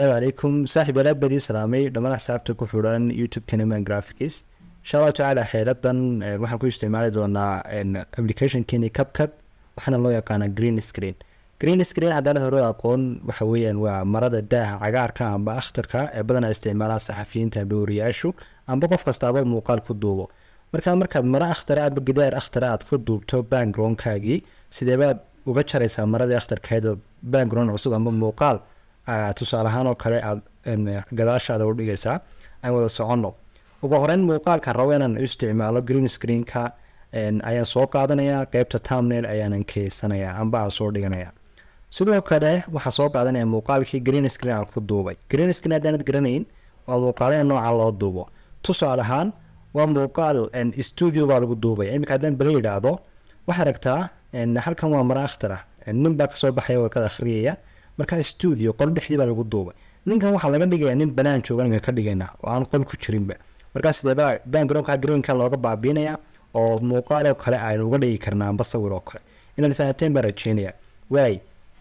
السلام عليكم صاحب الاب بدي سلامي دمان ku furan youtube kaniman graphics insha allah tacaala xeeladan eh, waxaan ku isticmaali doonaa eh, applicationkeeni capcut waxaana loo yaqaanaa green screen green screen haddaan hore aqoon waxa weeyaan waa marada daaha cagaarka amba akhtarka ee badanaa isticmaalaa saxafiyiinta amba wariyaashu amba qof kastaaba muuqaal ku duubo markaa markaad mara akhtara amba gidaar akhtara aad ku duubto backgroundkaagii sideebaad uga jaraysaa maradii akhtarkahayd background cusub amba muuqaal Ah, tusaale ahaan oo kale aad gadaashaada u dhigaysaa aan wada soconno ugu horeyn muuqaalka rabo inaan isticmaalo green screenka ayaan soo qaadanayaa qeybta tamnel ayaanan keysanayaa amba soo dhiganaya sidoo kale waxaa soo qaadanaya muuqaalkii green screen aan ku duubay green screen haddaanad garanayn waa muuqaalada nooca loo duubo tusaale ahaan waa muuqaal studio baa lagu duubay iminka haddaan bala yidhaahdo waxaa aragtaa halkan waa mara akhtar ah nin baa kasoo baxaya warkad akhriyaya markaa stuudio qolo dhexdii baa lagu duubay ninkan waxaa laga dhigayaa nin banaan joogan ka dhigayna oo aan qol ku jirinba markaa sideebaa bangaroonka ah, greenka looga baabiinayaa oo muuqaal oo kale aynu uga dhigi karnaanba sawir oo kale inaad fahamteen baa rajeynaya waay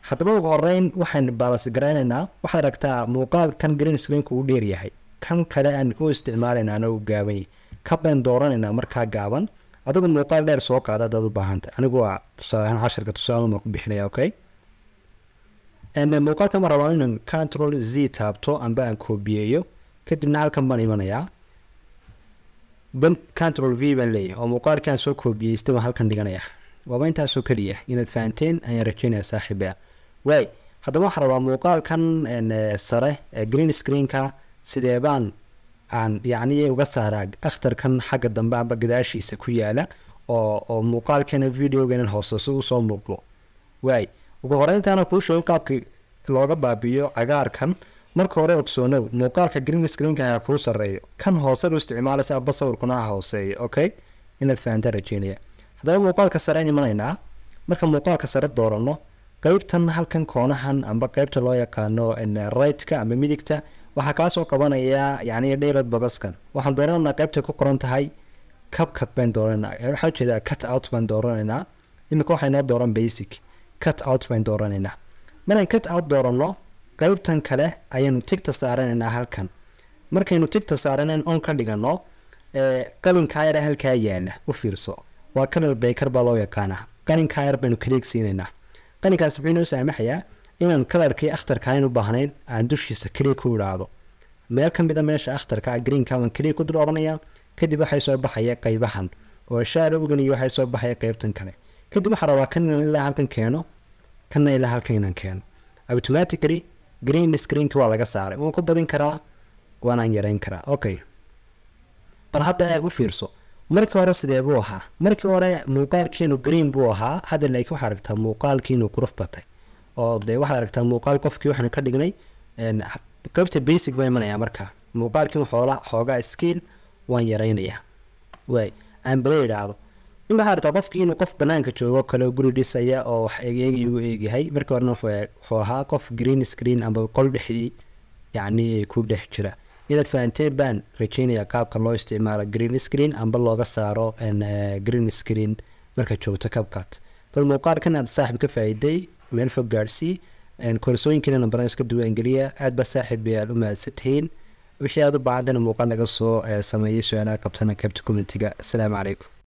haddaba ugu horeyn waxaan baalas garaynaynaa waxaad aragtaa muuqaal kan green screenka uu dheeryahay kan kale aan u isticmaalayna anau gaabany ka been dooranaynaa markaa gaaban adigu muuqaal dheer soo qaada adaad u baahanta aniguwaa ah tusaaleahaan cashirka tusaalauma ku bixinaya okay muuqaalka ma rabaan inaan control z taabto amba aan koobiyeeyo kadibna halkan baan imanayaa dan control v baan leeyahay oo muuqaalkaan soo koobiyeysta baan halkan dhiganaya waaba intaasoo keliya inaad fahanteen ayaan rajeynaya saaxiibea waay haddaba waxaa rabaa muuqaalkan eh, sare ee eh, green screenka sideebaan aan yacni uga saaraa akhtarkan xagga dambe amba gadaashiisa ku yaala oo oo muuqaalkeena videogeena hoosese soo muuqdo waay ugu horeyntaana kuu sheego qaabkii looga baabiyo cagaarkan marka hore ogsoonow muuqaalka green screenka ayaa kuu sareeyo kan hooseu isticmaalaysa aba sawirkuna hooseeyo okay inaad fahantaa rajeynaya haddaba muuqaalka sareen imanaynaa marka muuqaalka sare doorano qeybtan halkan koonahan amba qeybta loo yaqaano eh, rigtka amba midigta waxaa kaasoo qabanayaa yani dheyrad babaskan waxaan doorananaa qeybtay ku qoran tahay cabcad baan doorananaa eh, waxaan ujeedaa cut out baan doorananaa imika waxaynoo dooran basic cutout baan dooranaynaa markaan cutout dooranno qeybtan kale ayaanu tigta saaranaynaa halkan markaynu tigta saaranan on ka dhiganno qalinkaa yar ah halkaa yaala u fiirso waa kanal bayker baa loo yaqaanaa qalinkaa yar baynu kaliigsiinaynaa qalinkaas wuxuu inoo saamaxayaa inaan kalarkii akhtarka baahnayn aan dushiisa kaliig ku idhaahdo meel ka mid ah meesha akhtarka ah, greenka waan kaliig ku dul odhanaya kadib waxay soo baxaya qaybahan oo shaala ugan iyo waxay soo baxaya qaybtan kale kadib waxaa rabaa kan inaan ilaa halkan keeno kanna ilaa halkan inaan keeno automatically green screenka waa laga saaray waan ku badin karaa waanaan yareyn karaa okay bal hadda u fiirso markii hore sidee buu ahaa markii hore muuqaalkiinu green buu ahaa hadda laakiin waxaad aragtaa muuqaalkiinu quruf batay oo dee waxaad aragtaa muuqaal qofkii waxaan ka dhignay qaybta basic baa imanayaa markaa muuqaalkiin xoola xoogaa skiil waan yareynayaa waay aan bala yidhaahdo waxaa rabtaa qofki inuu qof banaanka joogo kale guri dhisaya oo wax egeegii u eegyahay markii horena wuxuu ahaa qof green screen amba qol dhexdii yacni ku dhex jira inaad fahanteen baan rajeynaya qaabka loo isticmaalo green screen amba looga saaro e, green screen marka joogto kabkat dad muuqaalkan aad saaxib ka faa'iiday meel fog gaadsii koorsooyinkiina nambaran iska duwaan geliya aad baa saaxib ayaad u mahadsantihiin wixii aad u baacantana muuqaal laga soo e, sameeyay su-aalaha qabtana qaybta communitiga asalaamu calaykum